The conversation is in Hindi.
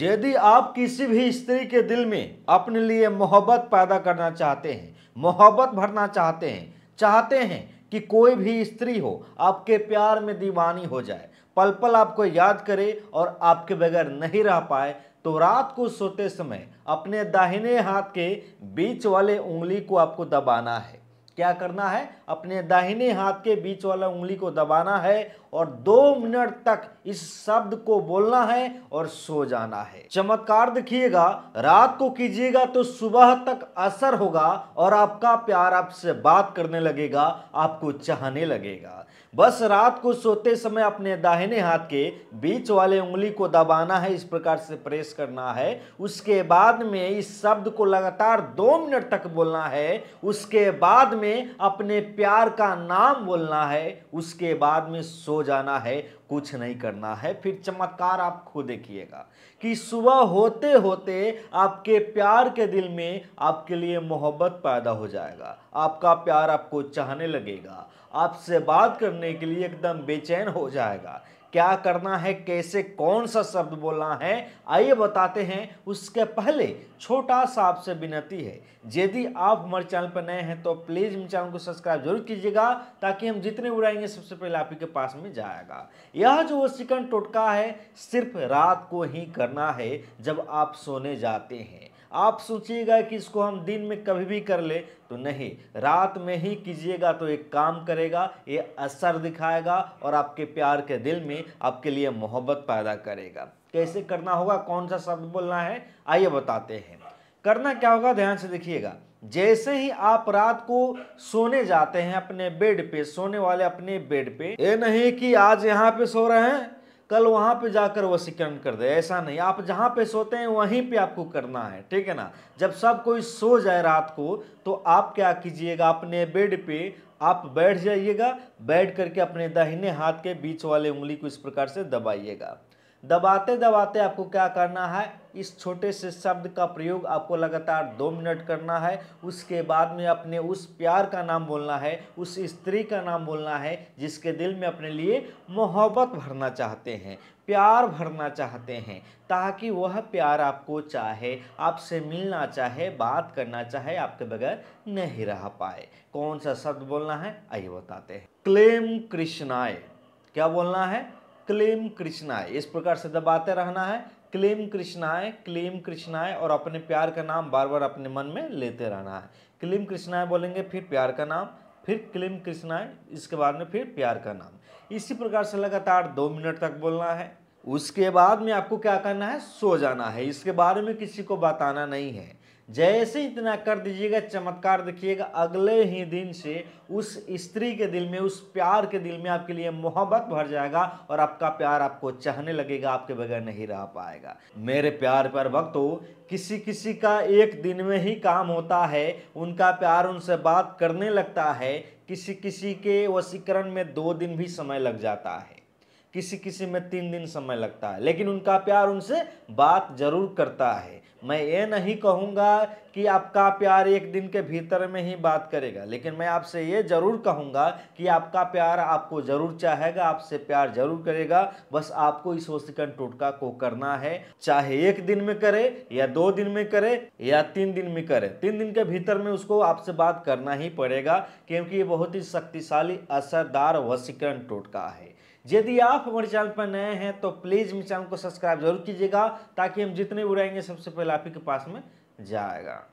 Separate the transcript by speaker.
Speaker 1: यदि आप किसी भी स्त्री के दिल में अपने लिए मोहब्बत पैदा करना चाहते हैं मोहब्बत भरना चाहते हैं चाहते हैं कि कोई भी स्त्री हो आपके प्यार में दीवानी हो जाए पल पल आपको याद करे और आपके बगैर नहीं रह पाए तो रात को सोते समय अपने दाहिने हाथ के बीच वाले उंगली को आपको दबाना है क्या करना है अपने दाहिने हाथ के बीच वाला उंगली को दबाना है और दो मिनट तक इस शब्द को बोलना है और सो जाना है चमत्कार दिखिएगा रात को कीजिएगा तो सुबह तक असर होगा और आपका प्यार आपसे बात करने लगेगा आपको चाहने लगेगा बस रात को सोते समय अपने दाहिने हाथ के बीच वाले उंगली को दबाना है इस प्रकार से प्रेस करना है उसके बाद में इस शब्द को लगातार दो मिनट तक बोलना है उसके बाद में अपने प्यार का नाम बोलना है उसके बाद में सो जाना है कुछ नहीं करना है फिर चमत्कार आप खुद देखिएगा कि सुबह होते होते आपके प्यार के दिल में आपके लिए मोहब्बत पैदा हो जाएगा आपका प्यार आपको चाहने लगेगा आपसे बात करने के लिए एकदम बेचैन हो जाएगा क्या करना है कैसे कौन सा शब्द बोलना है आइए बताते हैं उसके पहले छोटा सा आपसे विनती है यदि आप हमारे चैनल पर नए हैं तो प्लीज़ मेरे चैनल को सब्सक्राइब जरूर कीजिएगा ताकि हम जितने उड़ाएंगे सबसे पहले आप ही के पास में जाएगा यह जो चिकन टोटका है सिर्फ रात को ही करना है जब आप सोने जाते हैं आप सोचिएगा कि इसको हम दिन में कभी भी कर ले तो नहीं रात में ही कीजिएगा तो एक काम करेगा ये असर दिखाएगा और आपके प्यार के दिल में आपके लिए मोहब्बत पैदा करेगा कैसे करना होगा कौन सा शब्द बोलना है आइए बताते हैं करना क्या होगा ध्यान से देखिएगा जैसे ही आप रात को सोने जाते हैं अपने बेड पे सोने वाले अपने बेड पे ये नहीं कि आज यहाँ पे सो रहे हैं कल वहाँ पे जाकर वसीकरण कर दे ऐसा नहीं आप जहाँ पे सोते हैं वहीं पे आपको करना है ठीक है ना जब सब कोई सो जाए रात को तो आप क्या कीजिएगा अपने बेड पे आप बैठ जाइएगा बैठ करके अपने दाहिने हाथ के बीच वाले उंगली को इस प्रकार से दबाइएगा दबाते दबाते आपको क्या करना है इस छोटे से शब्द का प्रयोग आपको लगातार दो मिनट करना है उसके बाद में अपने उस प्यार का नाम बोलना है उस स्त्री का नाम बोलना है जिसके दिल में अपने लिए मोहब्बत भरना चाहते हैं प्यार भरना चाहते हैं ताकि वह प्यार आपको चाहे आपसे मिलना चाहे बात करना चाहे आपके बगैर नहीं रह पाए कौन सा शब्द बोलना है आइए बताते हैं क्लेम कृष्णाय क्या बोलना है क्लेम कृष्णाय इस प्रकार से दबाते रहना है क्लेम कृष्णाय क्लेम कृष्णाय और अपने प्यार का नाम बार बार अपने मन में लेते रहना है क्लेम कृष्णाय बोलेंगे फिर प्यार का नाम फिर क्लेम कृष्णाय इसके बाद में फिर प्यार का नाम इसी प्रकार से लगातार दो मिनट तक बोलना है उसके बाद में आपको क्या करना है सो जाना है इसके बारे में किसी को बताना नहीं है जैसे इतना कर दीजिएगा चमत्कार देखिएगा अगले ही दिन से उस स्त्री के दिल में उस प्यार के दिल में आपके लिए मोहब्बत भर जाएगा और आपका प्यार आपको चाहने लगेगा आपके बगैर नहीं रह पाएगा मेरे प्यार पर वक्त हो किसी किसी का एक दिन में ही काम होता है उनका प्यार उनसे बात करने लगता है किसी किसी के वसीकरण में दो दिन भी समय लग जाता है किसी किसी में तीन दिन समय लगता है लेकिन उनका प्यार उनसे बात जरूर करता है मैं ये नहीं कहूँगा कि आपका प्यार एक दिन के भीतर में ही बात करेगा लेकिन मैं आपसे ये ज़रूर कहूँगा कि आपका प्यार आपको ज़रूर चाहेगा आपसे प्यार ज़रूर करेगा बस आपको इस वसीकरण टोटका को करना है चाहे एक दिन में करे या दो दिन में करे या तीन दिन में करे तीन दिन के भीतर में उसको आपसे बात करना ही पड़ेगा क्योंकि ये बहुत ही शक्तिशाली असरदार वसीकरण टोटका है यदि आप हमारे चैनल पर नए हैं तो प्लीज़ मेरे चैनल को सब्सक्राइब जरूर कीजिएगा ताकि हम जितने बुराएंगे सबसे पहले आप ही के पास में जाएगा